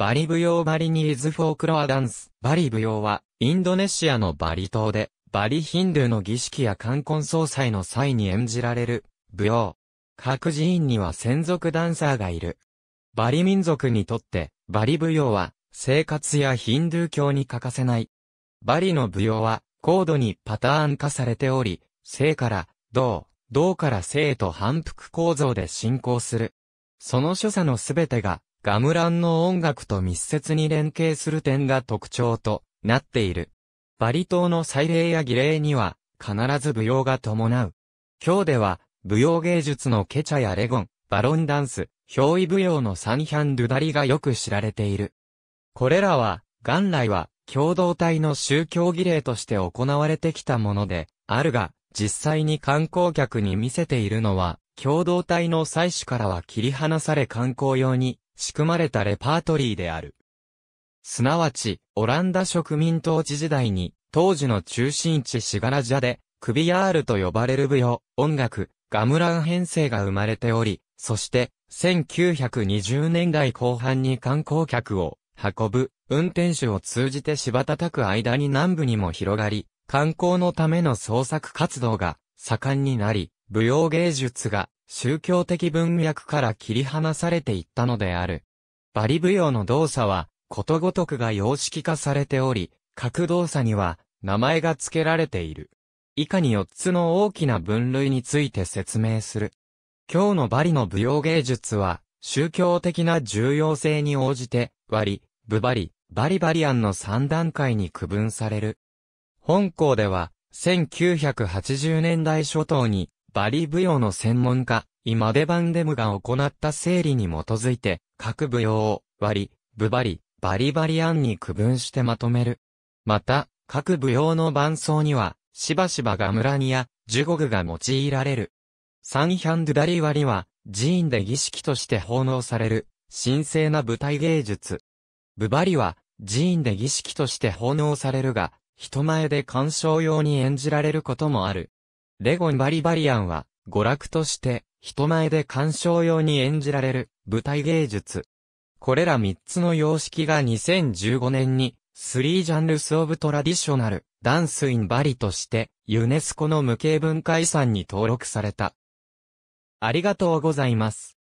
バリ舞踊バリニーズフォークロアダンス。バリ舞踊は、インドネシアのバリ島で、バリヒンドゥーの儀式や冠婚葬祭の際に演じられる、舞踊。各寺院には専属ダンサーがいる。バリ民族にとって、バリ舞踊は、生活やヒンドゥー教に欠かせない。バリの舞踊は、高度にパターン化されており、生から、銅、銅から生へと反復構造で進行する。その所作のすべてが、ガムランの音楽と密接に連携する点が特徴となっている。バリ島の祭礼や儀礼には必ず舞踊が伴う。今日では舞踊芸術のケチャやレゴン、バロンダンス、表意舞踊のサンヒャンドゥダリがよく知られている。これらは元来は共同体の宗教儀礼として行われてきたものであるが、実際に観光客に見せているのは、共同体の祭祀からは切り離され観光用に仕組まれたレパートリーである。すなわち、オランダ植民統治時代に、当時の中心地シガラジャで、クビアールと呼ばれる舞踊、音楽、ガムラン編成が生まれており、そして、1920年代後半に観光客を運ぶ、運転手を通じて芝叩く間に南部にも広がり、観光のための創作活動が盛んになり、舞踊芸術が宗教的文脈から切り離されていったのである。バリ舞踊の動作は、ことごとくが様式化されており、各動作には名前が付けられている。以下に4つの大きな分類について説明する。今日のバリの舞踊芸術は、宗教的な重要性に応じて、割、ブバリ、バリバリアンの3段階に区分される。本校では、1980年代初頭にバリ舞踊の専門家、今デバンデムが行った整理に基づいて、各舞踊を、割り、ブバリ、バリバリ案に区分してまとめる。また、各舞踊の伴奏には、しばしばガムラニや、ジュゴグが用いられる。サンヒャンドゥダリ割りは、寺院で儀式として奉納される、神聖な舞台芸術。ブバリは、寺院で儀式として奉納されるが、人前で鑑賞用に演じられることもある。レゴンバリバリアンは、娯楽として、人前で鑑賞用に演じられる、舞台芸術。これら3つの様式が2015年に、3ジャンルスオブトラディショナル、ダンスインバリとして、ユネスコの無形文化遺産に登録された。ありがとうございます。